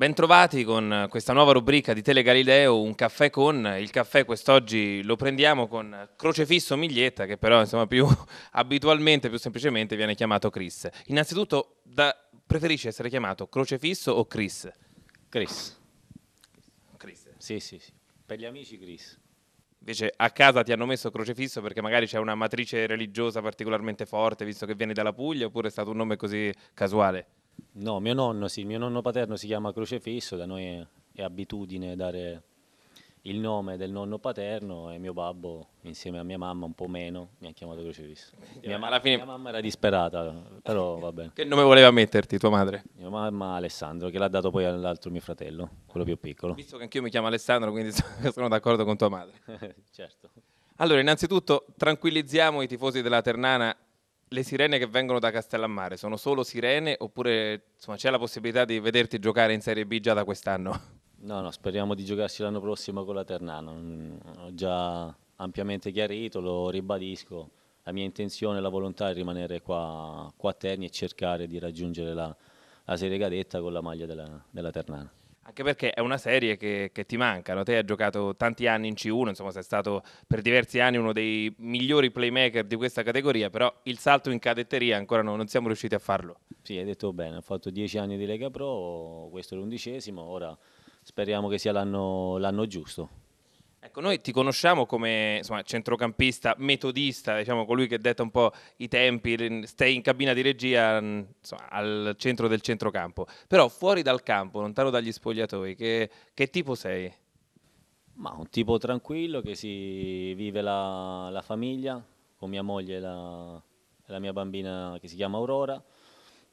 Bentrovati con questa nuova rubrica di Tele Galileo, un caffè con. Il caffè quest'oggi lo prendiamo con Crocefisso Miglietta, che però insomma più abitualmente, più semplicemente viene chiamato Chris. Innanzitutto, da, preferisci essere chiamato Crocefisso o Chris? Chris. Chris. Sì, sì, sì. Per gli amici Chris. Invece a casa ti hanno messo crocefisso perché magari c'è una matrice religiosa particolarmente forte, visto che vieni dalla Puglia, oppure è stato un nome così casuale? No, mio nonno, sì, il mio nonno paterno si chiama Crocefisso, da noi è, abitudine dare il nome del nonno paterno e mio babbo, insieme a mia mamma, un po' meno, mi ha chiamato Crocefisso. Mia, ma- fine... mia mamma era disperata, però va bene. Che nome voleva metterti tua madre? Mia mamma Alessandro, che l'ha dato poi all'altro mio fratello, quello più piccolo. Visto che anch'io mi chiamo Alessandro, quindi sono d'accordo con tua madre. certo. Allora, innanzitutto tranquillizziamo i tifosi della Ternana le sirene che vengono da Castellammare sono solo sirene oppure insomma, c'è la possibilità di vederti giocare in Serie B già da quest'anno? No, no, speriamo di giocarci l'anno prossimo con la Ternana. Ho già ampiamente chiarito, lo ribadisco. La mia intenzione e la volontà è rimanere qua, qua a Terni e cercare di raggiungere la, la Serie Cadetta con la maglia della, della Ternana. Anche perché è una serie che, che ti manca, no? te hai giocato tanti anni in C1, insomma sei stato per diversi anni uno dei migliori playmaker di questa categoria, però il salto in cadetteria ancora no, non siamo riusciti a farlo. Sì, hai detto bene, ho fatto dieci anni di Lega Pro, questo è l'undicesimo, ora speriamo che sia l'anno, l'anno giusto. Ecco, noi ti conosciamo come insomma, centrocampista, metodista, diciamo colui che detta un po' i tempi, stai in cabina di regia insomma, al centro del centrocampo, però fuori dal campo, lontano dagli spogliatoi, che, che tipo sei? Ma un tipo tranquillo che si vive la, la famiglia, con mia moglie e la, la mia bambina che si chiama Aurora,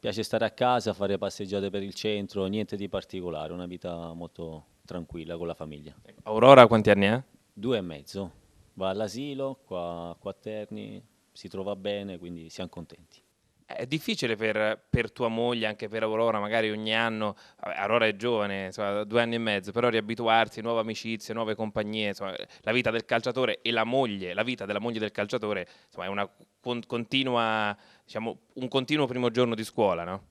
piace stare a casa, fare passeggiate per il centro, niente di particolare, una vita molto tranquilla con la famiglia. Aurora quanti anni ha? Due e mezzo, va all'asilo, qua, a Terni, si trova bene, quindi siamo contenti. È difficile per, per, tua moglie, anche per Aurora, magari ogni anno, Aurora è giovane, insomma, due anni e mezzo, però riabituarsi, nuove amicizie, nuove compagnie, insomma, la vita del calciatore e la moglie, la vita della moglie del calciatore, insomma, è una continua, diciamo, un continuo primo giorno di scuola, no?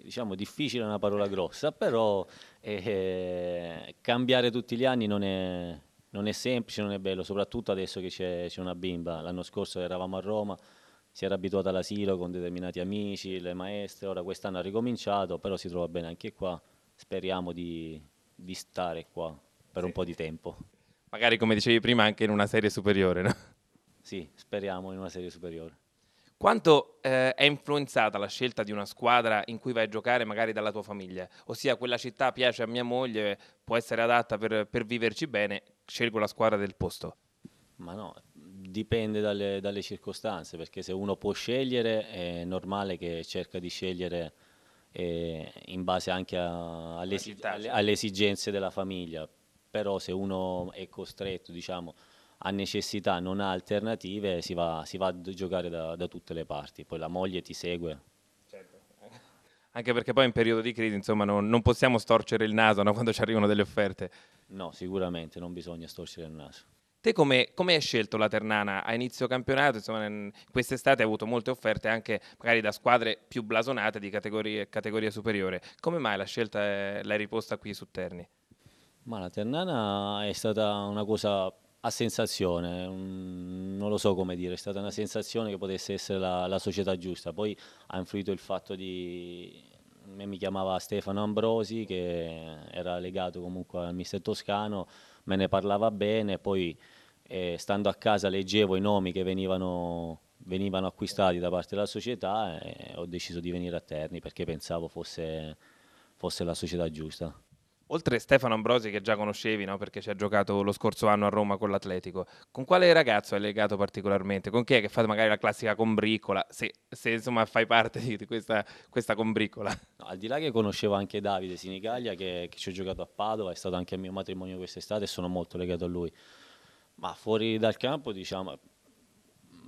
diciamo difficile è una parola grossa, però eh, eh, cambiare tutti gli anni non è, non è, semplice, non è bello, soprattutto adesso che c'è, c'è una bimba. L'anno scorso eravamo a Roma, si era abituata all'asilo con determinati amici, le maestre, ora quest'anno ha ricominciato, però si trova bene anche qua, speriamo di, di stare qua per sì. un po' di tempo. Magari come dicevi prima anche in una serie superiore, no? Sì, speriamo in una serie superiore. Quanto eh, è influenzata la scelta di una squadra in cui vai a giocare magari dalla tua famiglia? Ossia quella città piace a mia moglie, può essere adatta per, per viverci bene, scelgo la squadra del posto. Ma no, dipende dalle, dalle circostanze, perché se uno può scegliere è normale che cerca di scegliere eh, in base anche a, alle, città, alle, alle esigenze della famiglia, però se uno è costretto diciamo, ha necessità, non ha alternative, si va, si va a giocare da, da, tutte le parti. Poi la moglie ti segue. Certo. Anche perché poi in periodo di crisi, insomma, non, non possiamo storcere il naso no? quando ci arrivano delle offerte. No, sicuramente non bisogna storcere il naso. Te come, come, hai scelto la Ternana a inizio campionato? Insomma, quest'estate hai avuto molte offerte anche magari da squadre più blasonate di categorie, categoria superiore. Come mai la scelta eh, l'hai riposta qui su Terni? Ma la Ternana è stata una cosa a sensazione, non lo so come dire, è stata una sensazione che potesse essere la, la società giusta, poi ha influito il fatto di, mi chiamava Stefano Ambrosi che era legato comunque al mister toscano, me ne parlava bene, poi eh, stando a casa leggevo i nomi che venivano, venivano acquistati da parte della società e ho deciso di venire a Terni perché pensavo fosse, fosse la società giusta. Oltre Stefano Ambrosi che già conoscevi, no? perché ci ha giocato lo scorso anno a Roma con l'Atletico, con quale ragazzo hai legato particolarmente? Con chi è che fate magari la classica combriccola? Se, se insomma fai parte di questa, questa combriccola. No, al di là che conoscevo anche Davide Sinigaglia che, che ci ho giocato a Padova, è stato anche al mio matrimonio quest'estate e sono molto legato a lui. Ma fuori dal campo diciamo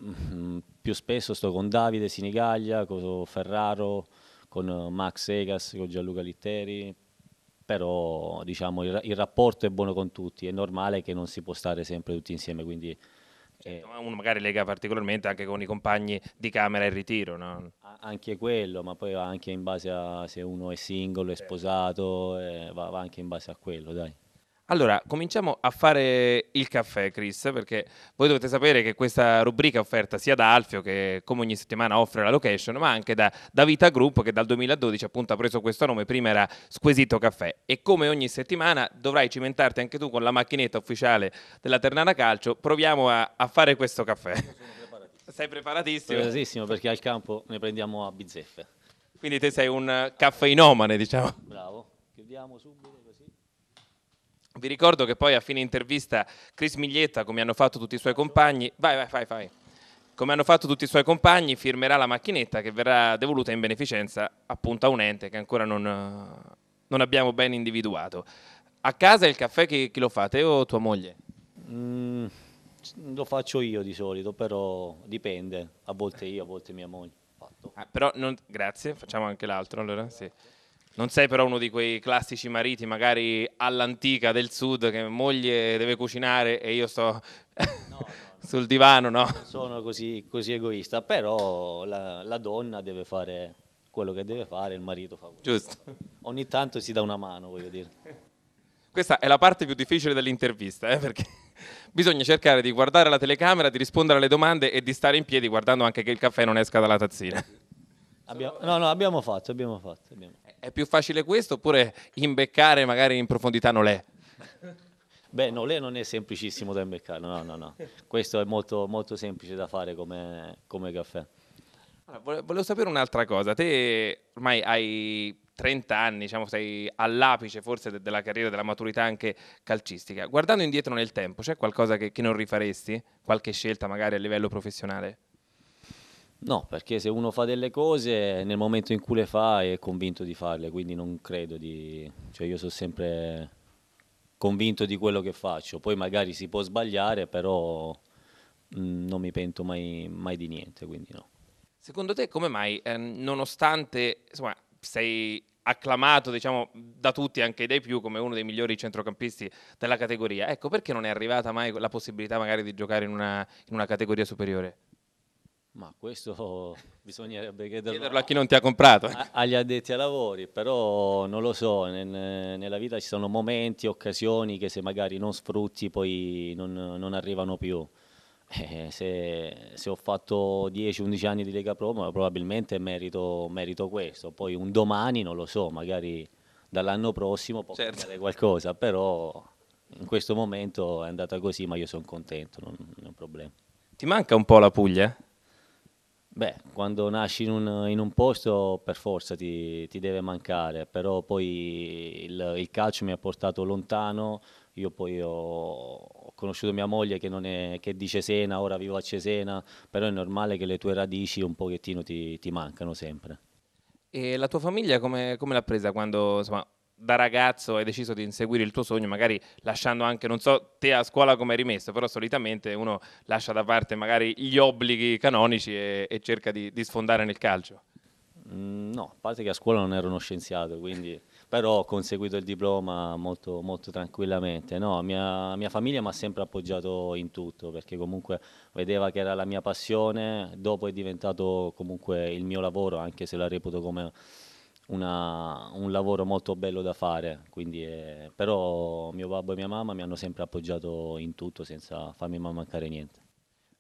mm, più spesso sto con Davide Sinigaglia, con Ferraro, con Max Egas, con Gianluca Litteri, però diciamo il, il, rapporto è buono con tutti, è normale che non si può stare sempre tutti insieme, quindi... Certo, eh, uno magari lega particolarmente anche con i compagni di camera in ritiro, no? Anche quello, ma poi va anche in base a se uno è singolo, è sposato, eh, va, va anche in base a quello, dai. Allora, cominciamo a fare il caffè, Chris, perché voi dovete sapere che questa rubrica è offerta sia da Alfio, che come ogni settimana offre la location, ma anche da, da Vita Group, che dal 2012 appunto ha preso questo nome, prima era Squisito Caffè. E come ogni settimana dovrai cimentarti anche tu con la macchinetta ufficiale della Ternana Calcio, proviamo a, a fare questo caffè. Sei preparatissimo? Preparatissimo, perché al campo ne prendiamo a bizzeffe. Quindi te sei un caffeinomane, diciamo. Bravo, chiudiamo subito. Vi ricordo che poi a fine intervista Chris Miglietta, come hanno fatto tutti i suoi compagni, vai, vai, fai, fai. Come hanno fatto tutti i suoi compagni, firmerà la macchinetta che verrà devoluta in beneficenza appunto a un ente che ancora non, non abbiamo ben individuato. A casa il caffè chi, chi lo fa, te o tua moglie? Mm, lo faccio io di solito, però dipende, a volte io, a volte mia moglie. Ah, però non, grazie, facciamo anche l'altro allora. Sì. Non sei però uno di quei classici mariti, magari all'antica del sud, che moglie deve cucinare e io sto no, no, sul divano, no? Non sono così, così egoista, però la, la, donna deve fare quello che deve fare, il marito fa quello. Giusto. Ogni tanto si dà una mano, voglio dire. Questa è la parte più difficile dell'intervista, eh, perché bisogna cercare di guardare la telecamera, di rispondere alle domande e di stare in piedi guardando anche che il caffè non esca dalla tazzina. Abbiamo, no, no, abbiamo fatto, abbiamo fatto. Abbiamo fatto. È più facile questo oppure imbeccare magari in profondità non Beh, no, lei non è semplicissimo da imbeccare, no, no, no. Questo è molto, molto semplice da fare come, come caffè. Allora, volevo sapere un'altra cosa. Te ormai hai 30 anni, diciamo, sei all'apice forse della carriera, della maturità anche calcistica. Guardando indietro nel tempo, c'è qualcosa che, che non rifaresti? Qualche scelta magari a livello professionale? No, perché se uno fa delle cose, nel momento in cui le fa è convinto di farle, quindi non credo di... Cioè io sono sempre convinto di quello che faccio, poi magari si può sbagliare, però mh, mm, non mi pento mai, mai, di niente, quindi no. Secondo te come mai, eh, nonostante insomma, sei acclamato diciamo, da tutti, anche dai più, come uno dei migliori centrocampisti della categoria, ecco perché non è arrivata mai la possibilità magari di giocare in una, in una categoria superiore? Ma questo bisognerebbe chiederlo, chiederlo, a chi non ti ha comprato. Ecco. agli addetti ai lavori, però non lo so, nella vita ci sono momenti, occasioni che se magari non sfrutti poi non, non arrivano più. Eh, se, se, ho fatto 10-11 anni di Lega Pro, probabilmente merito, merito, questo. Poi un domani, non lo so, magari dall'anno prossimo può certo. cambiare qualcosa, però in questo momento è andata così, ma io sono contento, non, non è un problema. Ti manca un po' la Puglia? Beh, quando nasci in un, in un posto per forza ti, ti, deve mancare, però poi il, il, calcio mi ha portato lontano, io poi ho, ho conosciuto mia moglie che, è, che, è, di Cesena, ora vivo a Cesena, però è normale che le tue radici un pochettino ti, ti mancano sempre. E la tua famiglia come, come l'ha presa quando insomma, da ragazzo hai deciso di inseguire il tuo sogno, magari lasciando anche, non so, te a scuola come hai rimesso, però solitamente uno lascia da parte magari gli obblighi canonici e, e cerca di, di, sfondare nel calcio. Mm, no, a parte che a scuola non ero uno scienziato, quindi, però ho conseguito il diploma molto, molto tranquillamente. No, mia, mia famiglia mi ha sempre appoggiato in tutto, perché comunque vedeva che era la mia passione, dopo è diventato comunque il mio lavoro, anche se la reputo come una, un lavoro molto bello da fare, è, eh, però mio babbo e mia mamma mi hanno sempre appoggiato in tutto senza farmi mancare niente.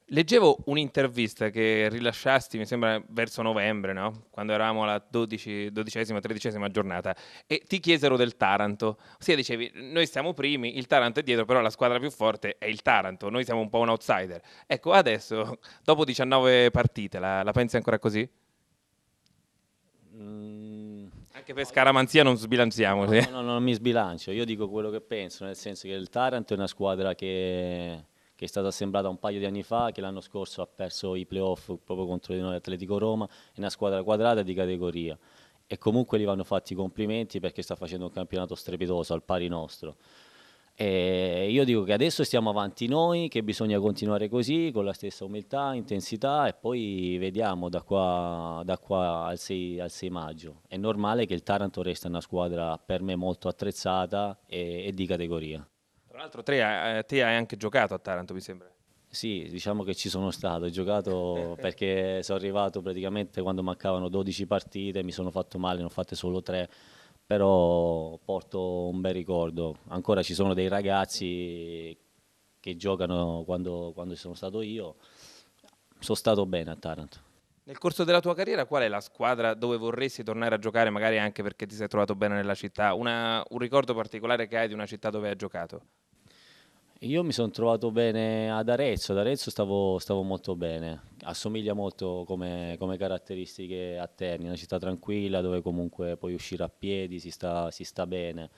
Leggevo un'intervista che rilasciasti, mi sembra, verso novembre, no? quando eravamo alla dodicesima, tredicesima giornata, e ti chiesero del Taranto. Ossia dicevi, noi siamo primi, il Taranto è dietro, però la squadra più forte è il Taranto, noi siamo un po' un outsider. Ecco, adesso, dopo 19 partite, la, la pensi ancora così? Mm anche per scaramanzia non sbilanziamo. No, no, no, non mi sbilancio, io dico quello che penso, nel senso che il Taranto è una squadra che, che è stata assemblata un paio di anni fa, che l'anno scorso ha perso i playoff proprio contro di noi Atletico Roma, è una squadra quadrata di categoria e comunque gli vanno fatti i complimenti perché sta facendo un campionato strepitoso al pari nostro. E eh, io dico che adesso stiamo avanti noi, che bisogna continuare così, con la stessa umiltà, intensità e poi vediamo da qua, da qua al, 6, al, 6, maggio. È normale che il Taranto resta una squadra per me molto attrezzata e, e di categoria. Tra l'altro te, eh, te hai anche giocato a Taranto mi sembra. Sì, diciamo che ci sono stato, ho giocato perché sono arrivato praticamente quando mancavano 12 partite, mi sono fatto male, ne ho fatte solo 3 però porto un bel ricordo. Ancora ci sono dei ragazzi che giocano quando, quando sono stato io. Sono stato bene a Taranto. Nel corso della tua carriera qual è la squadra dove vorresti tornare a giocare, magari anche perché ti sei trovato bene nella città? Una, un ricordo particolare che hai di una città dove hai giocato? Io mi sono trovato bene ad Arezzo, ad Arezzo stavo, stavo molto bene, assomiglia molto come, come, caratteristiche a Terni, una città tranquilla dove comunque puoi uscire a piedi, si sta, si sta bene,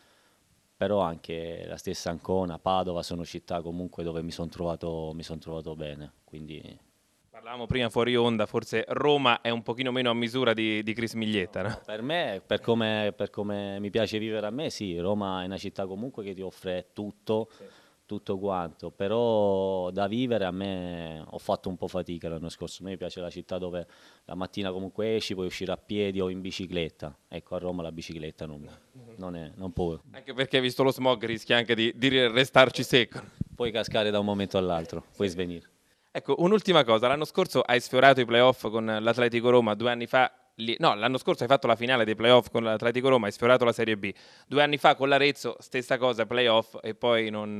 però anche la stessa Ancona, Padova sono città comunque dove mi sono trovato, son trovato bene, quindi Parlavamo prima fuori onda, forse Roma è un pochino meno a misura di, di Chris Miglietta. No? Per me, per come, per come, mi piace vivere a me, sì, Roma è una città comunque che ti offre tutto. Sì tutto quanto, però da vivere a me ho fatto un po' fatica l'anno scorso, a me piace la città dove la mattina comunque esci, puoi uscire a piedi o in bicicletta, ecco a Roma la bicicletta non, non, è, non può. Anche perché visto lo smog rischia anche di, di restarci secco. Puoi cascare da un momento all'altro, puoi svenire. Ecco, un'ultima cosa, l'anno scorso hai sfiorato i playoff con l'Atletico Roma, due anni fa No, l'anno scorso hai fatto la finale dei playoff con l'Atletico Roma, hai sfiorato la Serie B. Due anni fa con l'Arezzo, stessa cosa, playoff, e poi non,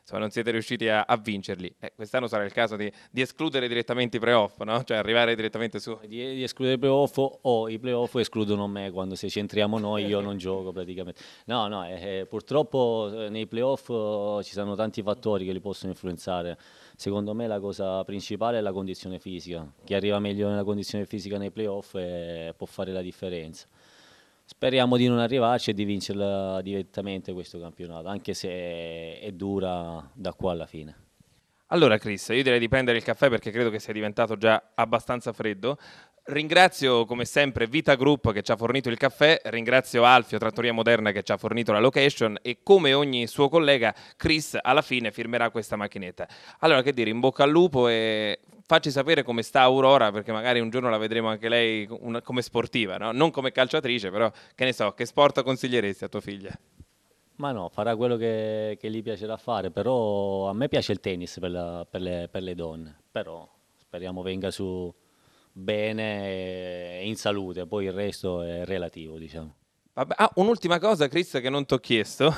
insomma, non siete riusciti a, a vincerli. Eh, quest'anno sarà il caso di, di escludere direttamente i playoff, no? Cioè arrivare direttamente su... Di, di escludere i playoff o oh, i playoff escludono me, quando se ci entriamo noi io non gioco praticamente. No, no, eh, eh purtroppo eh, nei playoff eh, ci sono tanti fattori che li possono influenzare secondo me la cosa principale è la condizione fisica. Chi arriva meglio nella condizione fisica nei playoff eh, può fare la differenza. Speriamo di non arrivarci e di vincerla direttamente questo campionato, anche se è dura da qua alla fine. Allora Chris, io direi di prendere il caffè perché credo che sia diventato già abbastanza freddo. Ringrazio come sempre Vita Group che ci ha fornito il caffè, ringrazio Alfio Trattoria Moderna che ci ha fornito la location e come ogni suo collega Chris alla fine firmerà questa macchinetta. Allora che dire, in bocca al lupo e facci sapere come sta Aurora perché magari un giorno la vedremo anche lei come sportiva, no? non come calciatrice però che ne so, che sport consiglieresti a tua figlia? Ma no, farà quello che, che gli piacerà fare, però a me piace il tennis per, la, per, le, per le donne, però speriamo venga su bene e eh, in salute, poi il resto è relativo, diciamo. Vabbè, ah, un'ultima cosa, Chris, che non ti ho chiesto.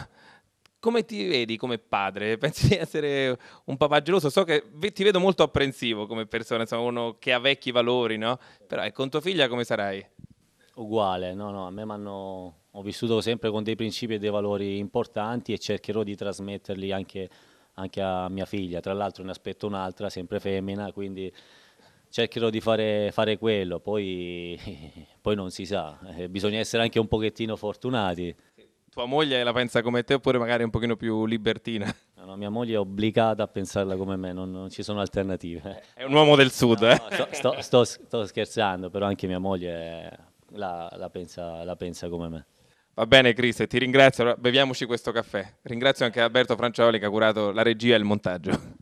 Come ti vedi come padre? Pensi di essere un papà geloso? So che ti vedo molto apprensivo come persona, insomma, uno che ha vecchi valori, no? Però con tua figlia come sarai? Uguale, no, no, a me mi Ho vissuto sempre con dei principi e dei valori importanti e cercherò di trasmetterli anche, anche a mia figlia. Tra l'altro ne aspetto un'altra, sempre femmina, quindi cercherò di fare, fare quello, poi, poi, non si sa, eh, bisogna essere anche un pochettino fortunati. Tua moglie la pensa come te oppure magari un pochino più libertina? No, no, mia moglie è obbligata a pensarla come me, non, non ci sono alternative. È un uomo del sud, no, eh? sto, sto, sto, scherzando, però anche mia moglie la, la, pensa, la pensa come me. Va bene Chris, ti ringrazio, beviamoci questo caffè. Ringrazio anche Alberto Francioli che ha curato la regia e il montaggio.